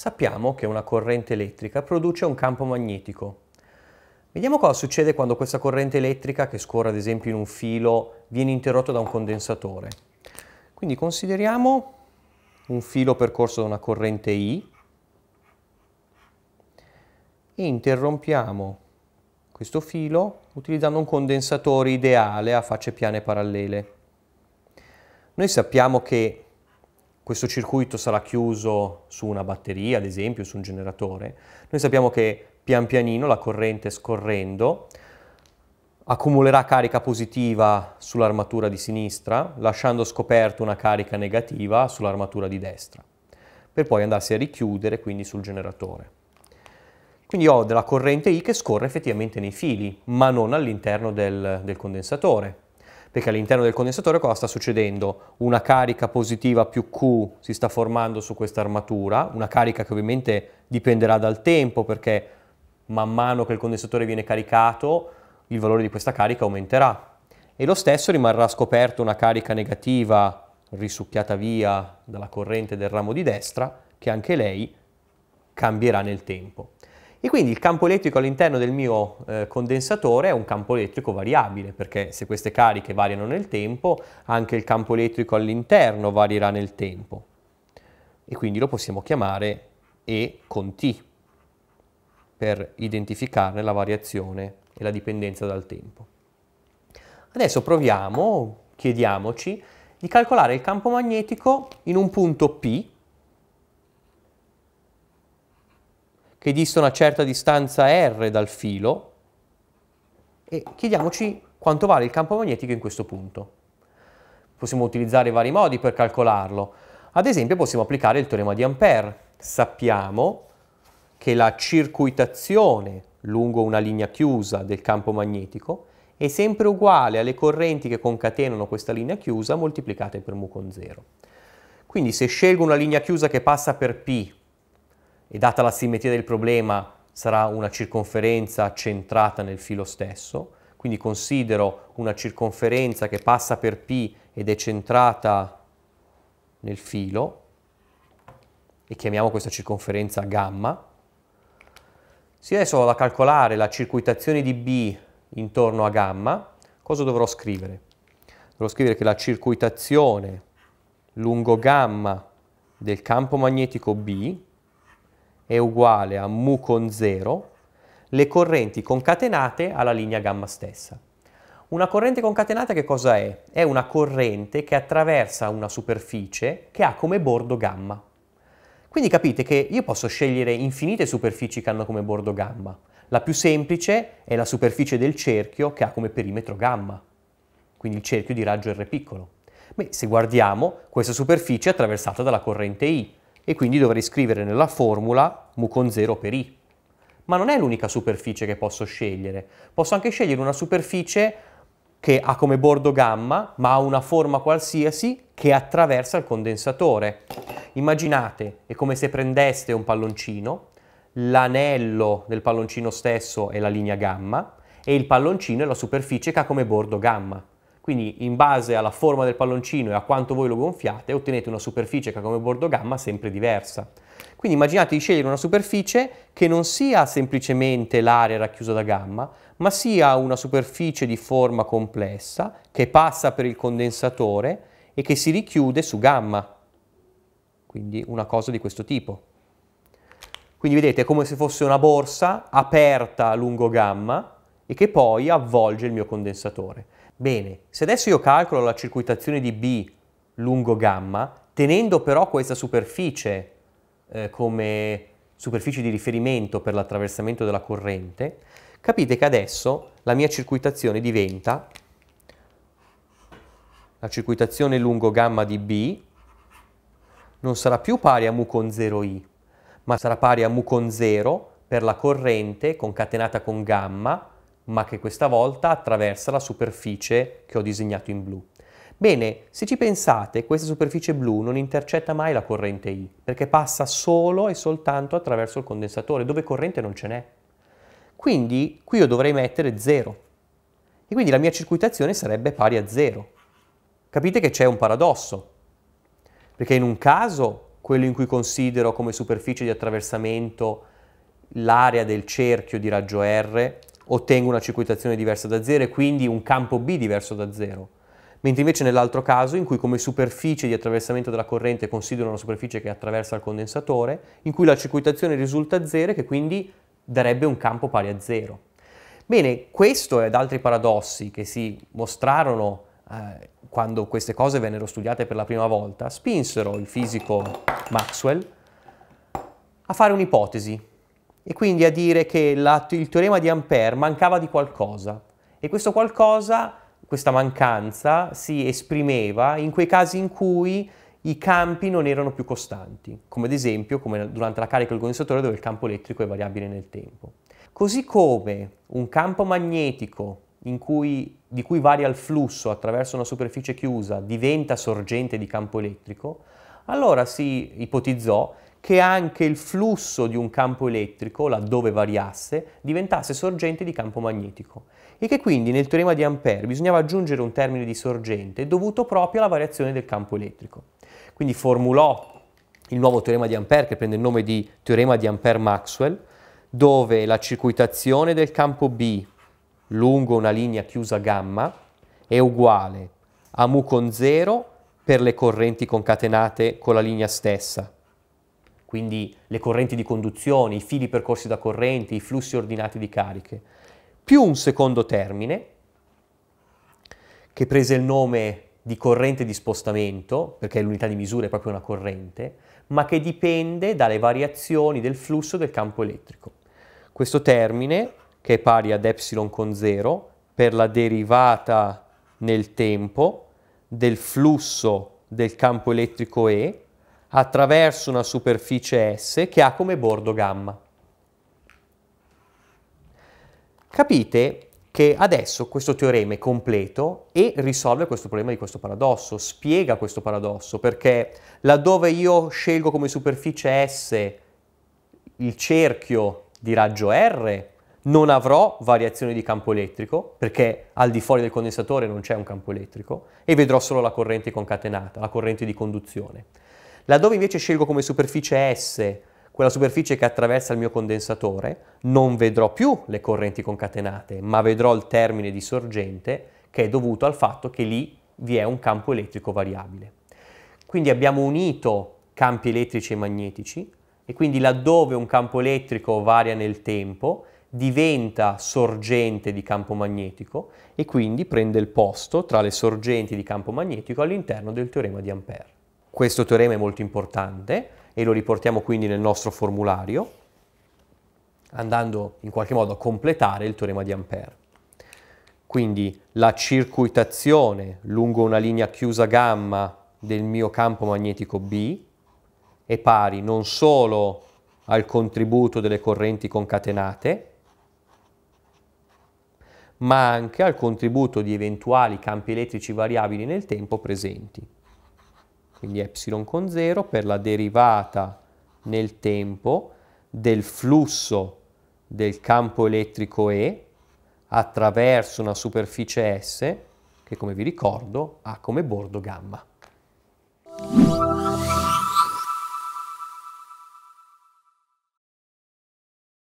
Sappiamo che una corrente elettrica produce un campo magnetico. Vediamo cosa succede quando questa corrente elettrica, che scorre ad esempio in un filo, viene interrotta da un condensatore. Quindi consideriamo un filo percorso da una corrente I e interrompiamo questo filo utilizzando un condensatore ideale a facce piane parallele. Noi sappiamo che questo circuito sarà chiuso su una batteria, ad esempio, su un generatore, noi sappiamo che pian pianino la corrente scorrendo accumulerà carica positiva sull'armatura di sinistra, lasciando scoperto una carica negativa sull'armatura di destra, per poi andarsi a richiudere quindi sul generatore. Quindi ho della corrente I che scorre effettivamente nei fili, ma non all'interno del, del condensatore, perché all'interno del condensatore cosa sta succedendo? Una carica positiva più Q si sta formando su questa armatura, una carica che ovviamente dipenderà dal tempo perché man mano che il condensatore viene caricato il valore di questa carica aumenterà e lo stesso rimarrà scoperto una carica negativa risucchiata via dalla corrente del ramo di destra che anche lei cambierà nel tempo. E quindi il campo elettrico all'interno del mio eh, condensatore è un campo elettrico variabile, perché se queste cariche variano nel tempo, anche il campo elettrico all'interno varierà nel tempo. E quindi lo possiamo chiamare E con T, per identificarne la variazione e la dipendenza dal tempo. Adesso proviamo, chiediamoci, di calcolare il campo magnetico in un punto P, che dista una certa distanza R dal filo e chiediamoci quanto vale il campo magnetico in questo punto. Possiamo utilizzare vari modi per calcolarlo. Ad esempio possiamo applicare il teorema di Ampère. Sappiamo che la circuitazione lungo una linea chiusa del campo magnetico è sempre uguale alle correnti che concatenano questa linea chiusa moltiplicate per mu con 0. Quindi se scelgo una linea chiusa che passa per P e data la simmetria del problema sarà una circonferenza centrata nel filo stesso, quindi considero una circonferenza che passa per P ed è centrata nel filo e chiamiamo questa circonferenza gamma. Se adesso vado a calcolare la circuitazione di B intorno a gamma, cosa dovrò scrivere? Dovrò scrivere che la circuitazione lungo gamma del campo magnetico B è uguale a mu con 0, le correnti concatenate alla linea gamma stessa. Una corrente concatenata che cosa è? È una corrente che attraversa una superficie che ha come bordo gamma. Quindi capite che io posso scegliere infinite superfici che hanno come bordo gamma. La più semplice è la superficie del cerchio che ha come perimetro gamma, quindi il cerchio di raggio R piccolo. Beh, se guardiamo, questa superficie è attraversata dalla corrente I, e quindi dovrei scrivere nella formula mu con 0 per i. Ma non è l'unica superficie che posso scegliere, posso anche scegliere una superficie che ha come bordo gamma, ma ha una forma qualsiasi che attraversa il condensatore. Immaginate, è come se prendeste un palloncino, l'anello del palloncino stesso è la linea gamma e il palloncino è la superficie che ha come bordo gamma. Quindi in base alla forma del palloncino e a quanto voi lo gonfiate ottenete una superficie che ha come bordo gamma sempre diversa. Quindi immaginate di scegliere una superficie che non sia semplicemente l'area racchiusa da gamma, ma sia una superficie di forma complessa che passa per il condensatore e che si richiude su gamma. Quindi una cosa di questo tipo. Quindi vedete è come se fosse una borsa aperta lungo gamma e che poi avvolge il mio condensatore. Bene, se adesso io calcolo la circuitazione di B lungo gamma, tenendo però questa superficie eh, come superficie di riferimento per l'attraversamento della corrente, capite che adesso la mia circuitazione diventa la circuitazione lungo gamma di B non sarà più pari a mu con 0i, ma sarà pari a mu con 0 per la corrente concatenata con gamma ma che questa volta attraversa la superficie che ho disegnato in blu. Bene, se ci pensate, questa superficie blu non intercetta mai la corrente I, perché passa solo e soltanto attraverso il condensatore, dove corrente non ce n'è. Quindi qui io dovrei mettere 0. E quindi la mia circuitazione sarebbe pari a 0. Capite che c'è un paradosso, perché in un caso quello in cui considero come superficie di attraversamento l'area del cerchio di raggio R ottengo una circuitazione diversa da zero e quindi un campo B diverso da zero. Mentre invece nell'altro caso, in cui come superficie di attraversamento della corrente considero una superficie che attraversa il condensatore, in cui la circuitazione risulta zero e che quindi darebbe un campo pari a zero. Bene, questo ed altri paradossi che si mostrarono eh, quando queste cose vennero studiate per la prima volta, spinsero il fisico Maxwell a fare un'ipotesi e quindi a dire che la, il teorema di Ampère mancava di qualcosa e questo qualcosa, questa mancanza, si esprimeva in quei casi in cui i campi non erano più costanti, come ad esempio come durante la carica del condensatore dove il campo elettrico è variabile nel tempo. Così come un campo magnetico cui, di cui varia il flusso attraverso una superficie chiusa diventa sorgente di campo elettrico, allora si ipotizzò che anche il flusso di un campo elettrico, laddove variasse, diventasse sorgente di campo magnetico e che quindi nel teorema di Ampere bisognava aggiungere un termine di sorgente dovuto proprio alla variazione del campo elettrico. Quindi formulò il nuovo teorema di Ampere che prende il nome di teorema di Ampere-Maxwell, dove la circuitazione del campo B lungo una linea chiusa gamma è uguale a mu con 0 per le correnti concatenate con la linea stessa quindi le correnti di conduzione, i fili percorsi da correnti, i flussi ordinati di cariche, più un secondo termine, che prese il nome di corrente di spostamento, perché l'unità di misura è proprio una corrente, ma che dipende dalle variazioni del flusso del campo elettrico. Questo termine, che è pari ad epsilon con 0, per la derivata nel tempo del flusso del campo elettrico E, attraverso una superficie S che ha come bordo gamma. Capite che adesso questo teorema è completo e risolve questo problema di questo paradosso, spiega questo paradosso, perché laddove io scelgo come superficie S il cerchio di raggio R, non avrò variazione di campo elettrico, perché al di fuori del condensatore non c'è un campo elettrico, e vedrò solo la corrente concatenata, la corrente di conduzione. Laddove invece scelgo come superficie S quella superficie che attraversa il mio condensatore, non vedrò più le correnti concatenate, ma vedrò il termine di sorgente che è dovuto al fatto che lì vi è un campo elettrico variabile. Quindi abbiamo unito campi elettrici e magnetici e quindi laddove un campo elettrico varia nel tempo diventa sorgente di campo magnetico e quindi prende il posto tra le sorgenti di campo magnetico all'interno del teorema di Ampere. Questo teorema è molto importante e lo riportiamo quindi nel nostro formulario, andando in qualche modo a completare il teorema di Ampère. Quindi la circuitazione lungo una linea chiusa gamma del mio campo magnetico B è pari non solo al contributo delle correnti concatenate, ma anche al contributo di eventuali campi elettrici variabili nel tempo presenti quindi y con 0, per la derivata nel tempo del flusso del campo elettrico E attraverso una superficie S che come vi ricordo ha come bordo gamma.